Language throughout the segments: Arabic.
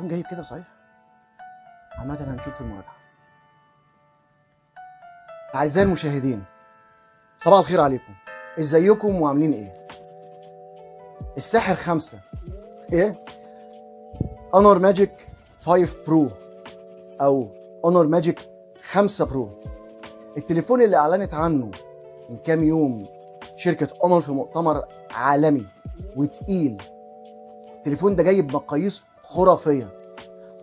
التليفون جايب كده صحيح عامة هنشوف في المراجعة أعزائي المشاهدين صباح الخير عليكم ازيكم وعاملين ايه الساحر خمسة ايه اونر ماجيك 5 برو او اونر ماجيك 5 برو التليفون اللي اعلنت عنه من كام يوم شركة اونر في مؤتمر عالمي وتقيل التليفون ده جايب مقاييس خرافيه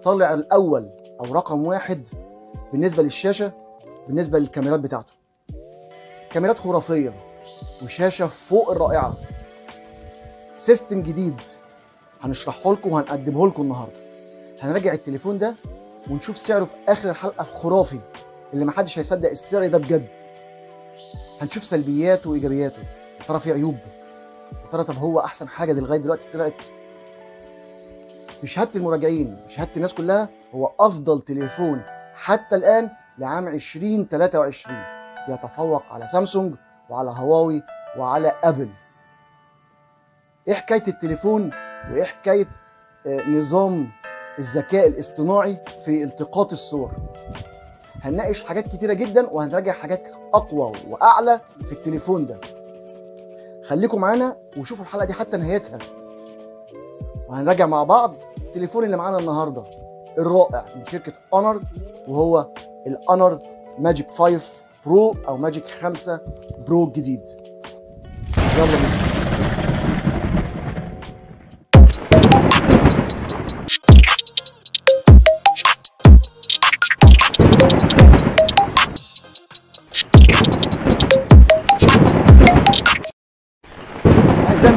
طالع الاول او رقم واحد بالنسبه للشاشه بالنسبه للكاميرات بتاعته كاميرات خرافيه وشاشه فوق الرائعه سيستم جديد هنشرحه لكم وهنقدمه لكم النهارده هنراجع التليفون ده ونشوف سعره في اخر الحلقه الخرافي اللي محدش هيصدق السعر ده بجد هنشوف سلبياته وايجابياته ترى في عيوب ترى طب هو احسن حاجه لغايه دلوقتي طلعت بشهاده المراجعين بشهاده الناس كلها هو افضل تليفون حتى الان لعام 2023 بيتفوق على سامسونج وعلى هواوي وعلى ابل ايه حكايه التليفون وايه حكايه آه، نظام الذكاء الاصطناعي في التقاط الصور هنناقش حاجات كتيره جدا وهنراجع حاجات اقوى واعلى في التليفون ده خليكم معانا وشوفوا الحلقه دي حتى نهايتها وهنراجع مع بعض التليفون اللي معانا النهارده الرائع من شركه اونر وهو الانر ماجيك 5 برو او ماجيك 5 برو الجديد يلا بينا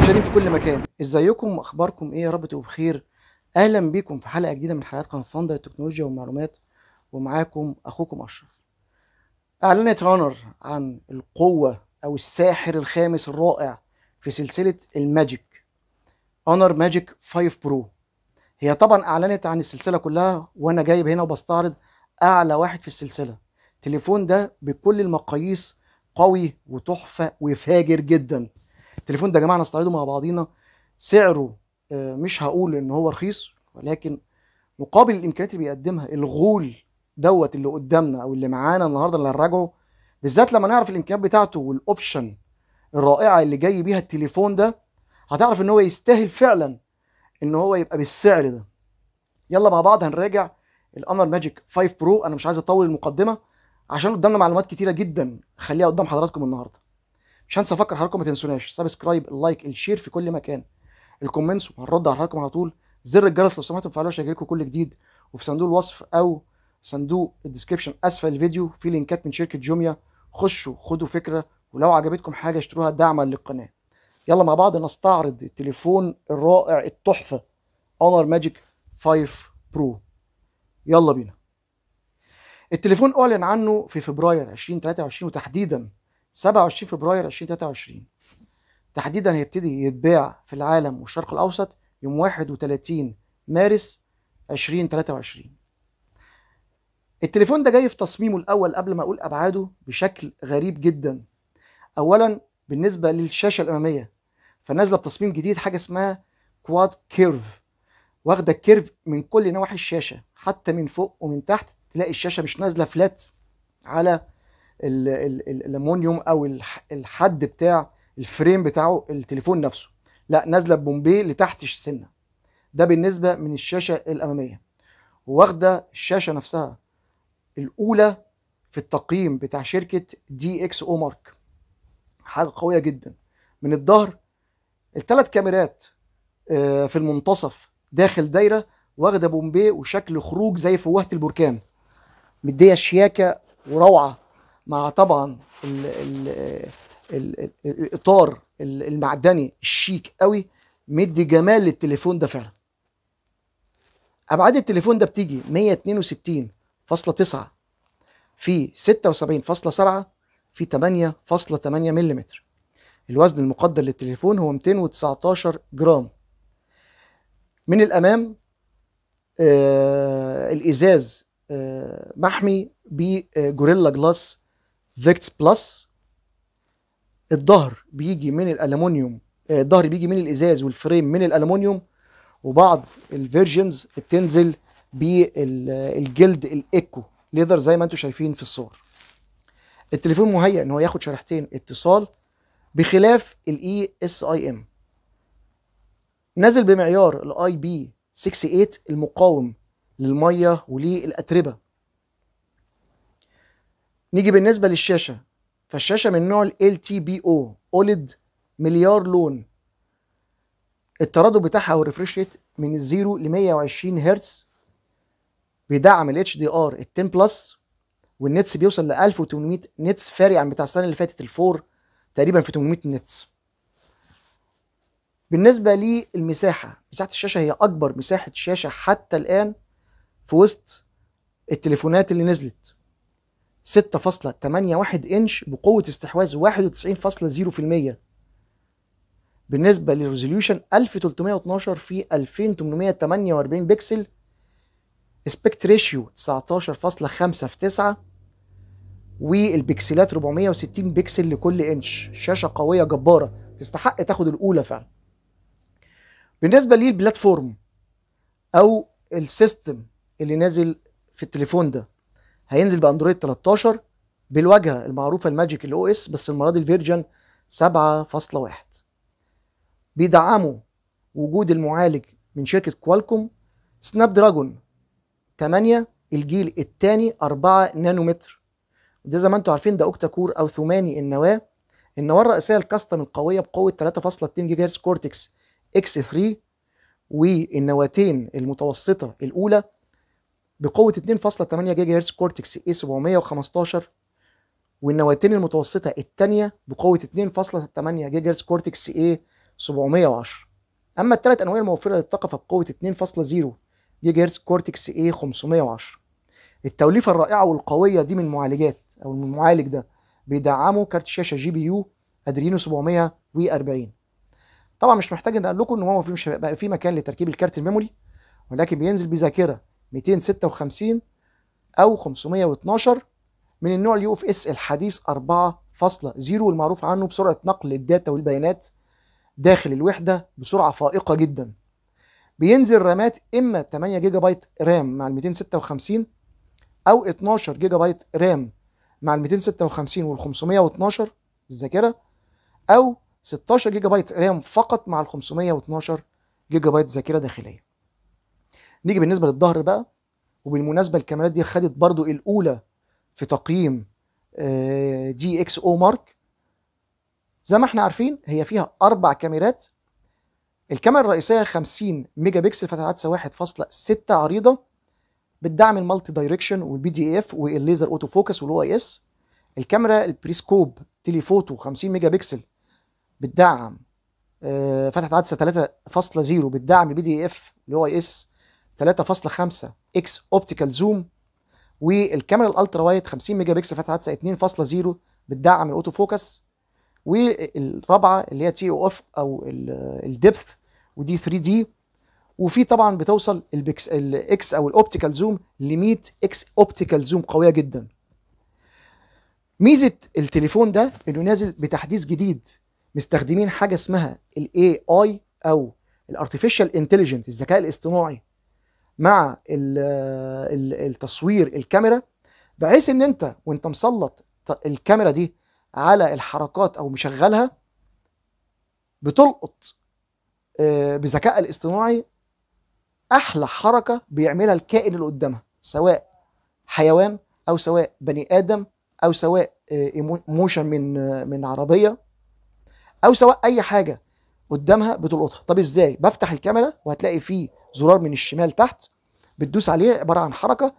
مشاهدين في كل مكان ازيكم اخباركم ايه يا رب تبقوا بخير اهلا بيكم في حلقه جديده من حلقات قناه ثاندر التكنولوجيا والمعلومات ومعاكم اخوكم اشرف اعلنت رانر عن القوه او الساحر الخامس الرائع في سلسله الماجيك اونر ماجيك 5 برو هي طبعا اعلنت عن السلسله كلها وانا جايب هنا وبستعرض اعلى واحد في السلسله التليفون ده بكل المقاييس قوي وتحفه وفاجر جدا التليفون ده يا جماعه نستعرضه مع بعضينا سعره آه، مش هقول ان هو رخيص ولكن مقابل الامكانيات اللي بيقدمها الغول دوت اللي قدامنا او اللي معانا النهارده اللي هنراجعه بالذات لما نعرف الامكانيات بتاعته والاوبشن الرائعه اللي جاي بيها التليفون ده هتعرف ان هو يستاهل فعلا ان هو يبقى بالسعر ده يلا مع بعض هنراجع الانر ماجيك 5 برو انا مش عايز اطول المقدمه عشان قدامنا معلومات كتيره جدا خليها قدام حضراتكم النهارده مش هنسى افكر حضراتكم ما تنسوناش سبسكرايب اللايك الشير في كل مكان الكومنتس وهنرد على حضراتكم على طول زر الجرس لو سمحتوا ما عشان يجيلكم كل جديد وفي صندوق الوصف او صندوق الديسكربشن اسفل الفيديو في لينكات من شركه جوميا خشوا خدوا فكره ولو عجبتكم حاجه اشتروها دعما للقناه يلا مع بعض نستعرض التليفون الرائع التحفه اونر ماجيك 5 برو يلا بينا التليفون اعلن عنه في فبراير 2023 وتحديدا 27 فبراير 2023 تحديدا هيبتدي يتباع في العالم والشرق الاوسط يوم 31 مارس 2023 التليفون ده جاي في تصميمه الاول قبل ما اقول ابعاده بشكل غريب جدا اولا بالنسبه للشاشه الاماميه فنازله بتصميم جديد حاجه اسمها كواد كيرف واخده كيرف من كل نواحي الشاشه حتى من فوق ومن تحت تلاقي الشاشه مش نازله فلات على الامونيوم او الحد بتاع الفريم بتاعه التليفون نفسه لا نازله بومبيه لتحت السنه ده بالنسبه من الشاشه الاماميه واخده الشاشه نفسها الاولى في التقييم بتاع شركه دي اكس او مارك حاجه قويه جدا من الظهر الثلاث كاميرات آه، في المنتصف داخل دايره واخده بومبيه وشكل خروج زي فوهه البركان مديه شياكه وروعه مع طبعا ال ال ال ال الاطار المعدني الشيك قوي مدي جمال للتليفون ده فعلا ابعاد التليفون ده بتيجي 162.9 في 76.7 في 8.8 ملم الوزن المقدر للتليفون هو 219 جرام من الامام آه الازاز آه محمي بجوريلا جلاس فيكتس بلس الظهر بيجي من الالومنيوم آه، الظهر بيجي من الازاز والفريم من الالومنيوم وبعض الفيرجنز بتنزل بالجلد الايكو ليذر زي ما انتم شايفين في الصور التليفون مهيئ ان هو ياخد شريحتين اتصال بخلاف الاي اس اي ام نازل بمعيار الاي بي 68 المقاوم للميه وللاتربه نيجي بالنسبه للشاشه فالشاشه من نوع ال تي بي او اوليد مليار لون التردد بتاعها او الريفرش ريت من 0 ل 120 هرتز بيدعم ال اتش دي ار ال 10 بلس والنتس بيوصل ل 1800 نتس فارق عن بتاع السنه اللي فاتت الفور تقريبا في 800 نتس بالنسبه للمساحه مساحه الشاشه هي اكبر مساحه شاشه حتى الان في وسط التليفونات اللي نزلت 6.81 انش بقوة استحواذ 91.0% بالنسبة للريزوليوشن 1312 في 2848 بكسل اسبكت ريشيو 19.5 في 9 والبكسلات 460 بكسل لكل انش شاشة قوية جبارة تستحق تاخد الأولى فعلا بالنسبة للبلاتفورم أو السيستم اللي نازل في التليفون ده هينزل باندرويد 13 بالواجهه المعروفه الماجيك الاو اس بس المره دي الفيرجن 7.1 بيدعموا وجود المعالج من شركه كوالكوم سناب دراجون 8 الجيل الثاني 4 نانومتر ده زي ما انتم عارفين ده اوكتا كور او ثماني النواه النواه الرئيسيه الكاستم القويه بقوه 3.2 جيجا هرتز كورتكس اكس 3 والنواتين المتوسطه الاولى بقوة 2.8 جيجا هرتز كورتكس اي 715 والنواتين المتوسطة الثانية بقوة 2.8 جيجا هرتز كورتكس اي 710 أما الثلاث أنواع الموفرة للطاقة فبقوة 2.0 جيجا هرتز كورتكس اي 510 التوليفة الرائعة والقوية دي من معالجات أو من المعالج ده بيدعمه كارت شاشة جي بي يو أدرينو 740 طبعا مش محتاج ان اقول لكم ان هو مش بقى في مكان لتركيب الكارت الميموري ولكن بينزل بذاكره 256 او 512 من النوع اليو اف اس الحديث 4.0 والمعروف عنه بسرعه نقل الداتا والبيانات داخل الوحده بسرعه فائقه جدا بينزل رامات اما 8 جيجا بايت رام مع ال 256 او 12 جيجا بايت رام مع ال 256 وال 512 الذاكره او 16 جيجا بايت رام فقط مع ال 512 جيجا بايت ذاكره داخليه نيجي بالنسبه للظهر بقى وبالمناسبه الكاميرات دي خدت برضو الاولى في تقييم دي اكس او مارك زي ما احنا عارفين هي فيها اربع كاميرات الكاميرا الرئيسيه 50 ميجا بكسل فتحه عدسه 1.6 عريضه بتدعم المالتي دايركشن والبي دي اف والليزر اوتو فوكس والاو اي اس الكاميرا البريسكوب تليفوتو 50 ميجا بكسل بتدعم آه، فتحة عدسة 3.0 بتدعم البي دي اف والاو اي اس 3.5 اكس اوبتيكال زوم والكاميرا الالترا وايد 50 ميجا بكسل فاتحه 2.0 بتدعم الاوتو فوكس والرابعه اللي هي تي او اف او الدبث ودي 3 دي وفي طبعا بتوصل البكس الاكس او الاوبتيكال زوم ل 100 اكس اوبتيكال زوم قويه جدا ميزه التليفون ده انه نازل بتحديث جديد مستخدمين حاجه اسمها الاي اي او الارتفيشال انتليجنت الذكاء الاصطناعي مع التصوير الكاميرا بحيث ان انت وانت مسلط الكاميرا دي على الحركات او مشغلها بتلقط آه، بذكاء الاصطناعي احلى حركه بيعملها الكائن اللي قدامها سواء حيوان او سواء بني ادم او سواء آه، موشن من آه، من عربيه او سواء اي حاجه قدامها بتلقطها طب ازاي بفتح الكاميرا وهتلاقي فيه زرار من الشمال تحت بتدوس عليه عباره عن حركه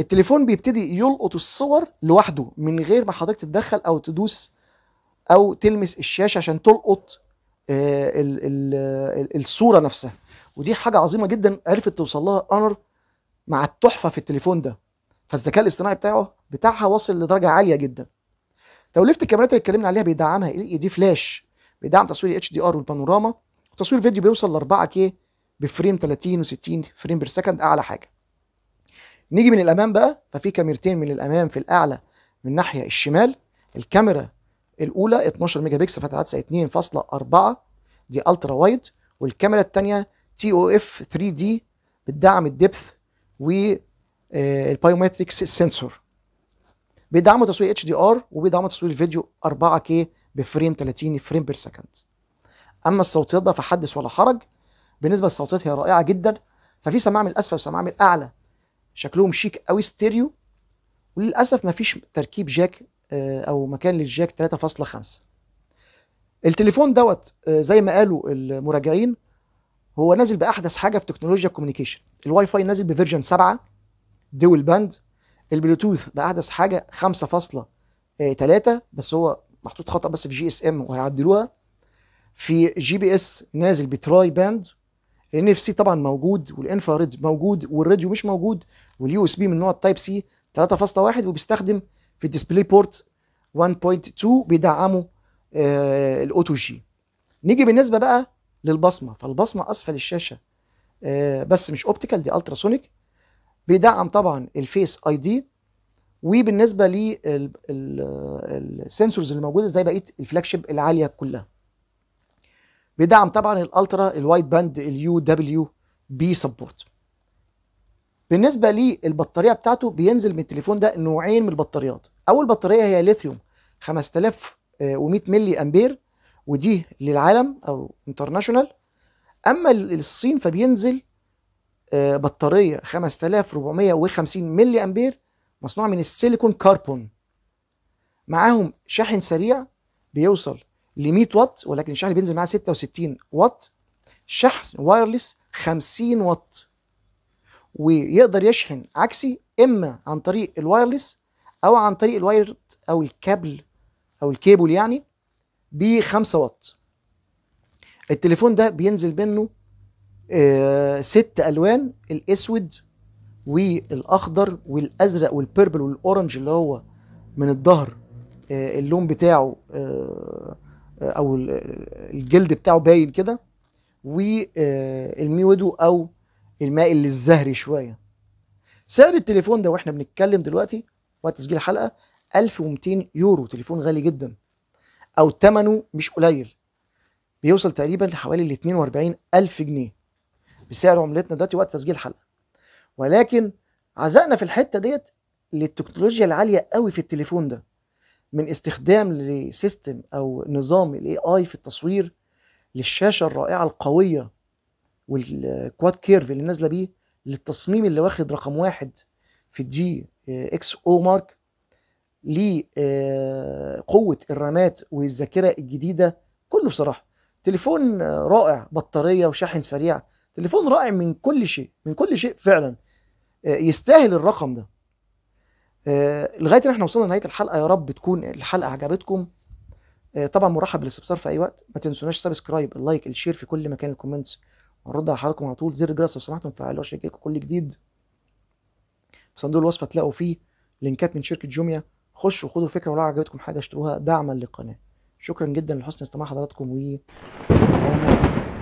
التليفون بيبتدي يلقط الصور لوحده من غير ما حضرتك تتدخل او تدوس او تلمس الشاشه عشان تلقط آه، الصوره نفسها ودي حاجه عظيمه جدا عرفت توصل لها انر مع التحفه في التليفون ده فالذكاء الاصطناعي بتاعه بتاعها واصل لدرجه عاليه جدا توليفه الكاميرات اللي اتكلمنا عليها بيدعمها اي دي فلاش بيدعم تصوير اتش دي ار والبانوراما وتصوير فيديو بيوصل ل 4 كي بفريم 30 و60 فريم بير سكند اعلى حاجه نيجي من الامام بقى ففي كاميرتين من الامام في الاعلى من الناحيه الشمال الكاميرا الاولى 12 ميجا بكسل فتحه عدسه 2.4 دي الترا وايد والكاميرا الثانيه تي او اف 3 دي بتدعم الدبث والبايومتريكس آه، سنسور بيدعموا تصوير اتش دي ار وبيدعموا تصوير الفيديو 4 كي بفريم 30 فريم بير سكند اما الصوتيات بقى فحدث ولا حرج بالنسبه للصوتيات هي رائعه جدا ففي سماعه من الاسفل وسماعه من الاعلى شكلهم شيك قوي ستيريو وللاسف مفيش تركيب جاك آه، او مكان للجاك 3.5 التليفون دوت آه، زي ما قالوا المراجعين هو نازل باحدث حاجه في تكنولوجيا الكوميونيكيشن الواي فاي نازل بفيرجن 7 دول باند البلوتوث باحدث حاجه 5.3 بس هو محطوط خطا بس في جي اس ام وهيعدلوها في جي بي اس نازل بتراي باند الان اف سي طبعا موجود والانفراريد موجود والراديو مش موجود واليو اس بي من نوع التايب سي 3.1 وبيستخدم في الديسبلاي بورت 1.2 بيدعمه آه الاوتو جي نيجي بالنسبه بقى للبصمه فالبصمه اسفل الشاشه آه بس مش اوبتيكال دي التراسونيك بيدعم طبعا الفيس اي دي وبالنسبه للسنسورز آه، اللي موجوده زي بقيه الفلاج شيب العاليه كلها بدعم طبعا الالترا الوايت باند اليو دبليو بي سبورت بالنسبه للبطاريه بتاعته بينزل من التليفون ده نوعين من البطاريات اول بطاريه هي ليثيوم 5100 ملي امبير ودي للعالم او انترناشونال اما الصين فبينزل آه، بطاريه 5450 ملي امبير مصنوعه من السيليكون كاربون معاهم شاحن سريع بيوصل ل 100 واط ولكن الشحن بينزل معاه 66 واط شحن وايرلس 50 واط ويقدر يشحن عكسي اما عن طريق الوايرلس او عن طريق الوايرد او الكابل او الكيبل يعني ب 5 واط التليفون ده بينزل منه آه، ست الوان الاسود والاخضر والازرق والبيربل والاورنج اللي هو من الظهر آه، اللون بتاعه آه، او الجلد بتاعه باين كده والميودو او المائل للزهري شويه سعر التليفون ده واحنا بنتكلم دلوقتي وقت تسجيل الحلقه 1200 يورو تليفون غالي جدا او ثمنه مش قليل بيوصل تقريبا لحوالي ال 42 الف جنيه بسعر عملتنا دلوقتي وقت تسجيل الحلقه ولكن عزقنا في الحته ديت للتكنولوجيا العاليه قوي في التليفون ده من استخدام لسيستم او نظام الاي اي في التصوير للشاشه الرائعه القويه والكواد كيرف اللي نازله بيه للتصميم اللي واخد رقم واحد في الدي اكس آه، او مارك لقوه الرامات والذاكره الجديده كله بصراحه تليفون رائع بطاريه وشاحن سريع تليفون رائع من كل شيء من كل شيء فعلا آه، يستاهل الرقم ده آه، لغايه ان احنا وصلنا لنهايه الحلقه يا رب تكون الحلقه عجبتكم آه، طبعا مرحب بالاستفسار في اي وقت ما تنسوناش سبسكرايب اللايك الشير في كل مكان الكومنتس ونرد على حضراتكم على طول زر الجرس لو سمحتم فعلوا عشان يجيلكم كل جديد في صندوق الوصفه تلاقوا فيه لينكات من شركه جوميا خشوا وخدوا فكره ولو عجبتكم حاجه اشتروها دعما للقناه شكرا جدا لحسن استماع حضراتكم و